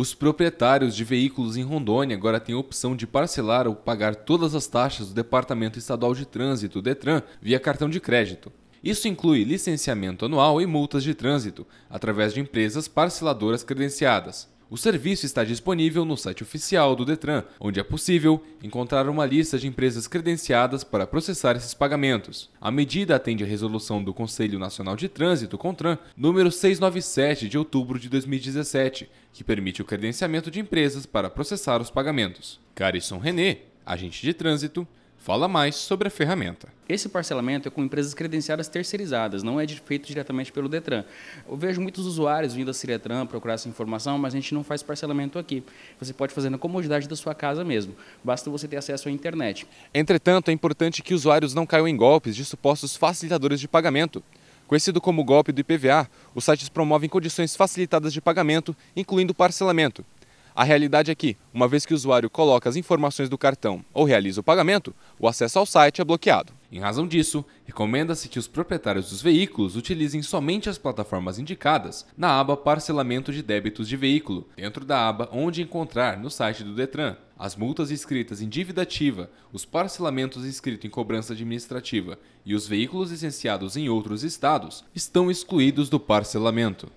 Os proprietários de veículos em Rondônia agora têm a opção de parcelar ou pagar todas as taxas do Departamento Estadual de Trânsito, Detran, via cartão de crédito. Isso inclui licenciamento anual e multas de trânsito, através de empresas parceladoras credenciadas. O serviço está disponível no site oficial do Detran, onde é possível encontrar uma lista de empresas credenciadas para processar esses pagamentos. A medida atende à resolução do Conselho Nacional de Trânsito, CONTRAN, número 697 de outubro de 2017, que permite o credenciamento de empresas para processar os pagamentos. Carison René, agente de trânsito, fala mais sobre a ferramenta. Esse parcelamento é com empresas credenciadas terceirizadas, não é feito diretamente pelo Detran. Eu vejo muitos usuários vindo a Ciretran procurar essa informação, mas a gente não faz parcelamento aqui. Você pode fazer na comodidade da sua casa mesmo, basta você ter acesso à internet. Entretanto, é importante que usuários não caiam em golpes de supostos facilitadores de pagamento. Conhecido como golpe do IPVA, os sites promovem condições facilitadas de pagamento, incluindo parcelamento. A realidade é que, uma vez que o usuário coloca as informações do cartão ou realiza o pagamento, o acesso ao site é bloqueado. Em razão disso, recomenda-se que os proprietários dos veículos utilizem somente as plataformas indicadas na aba Parcelamento de Débitos de Veículo, dentro da aba Onde Encontrar no site do Detran. As multas escritas em dívida ativa, os parcelamentos inscritos em cobrança administrativa e os veículos licenciados em outros estados estão excluídos do parcelamento.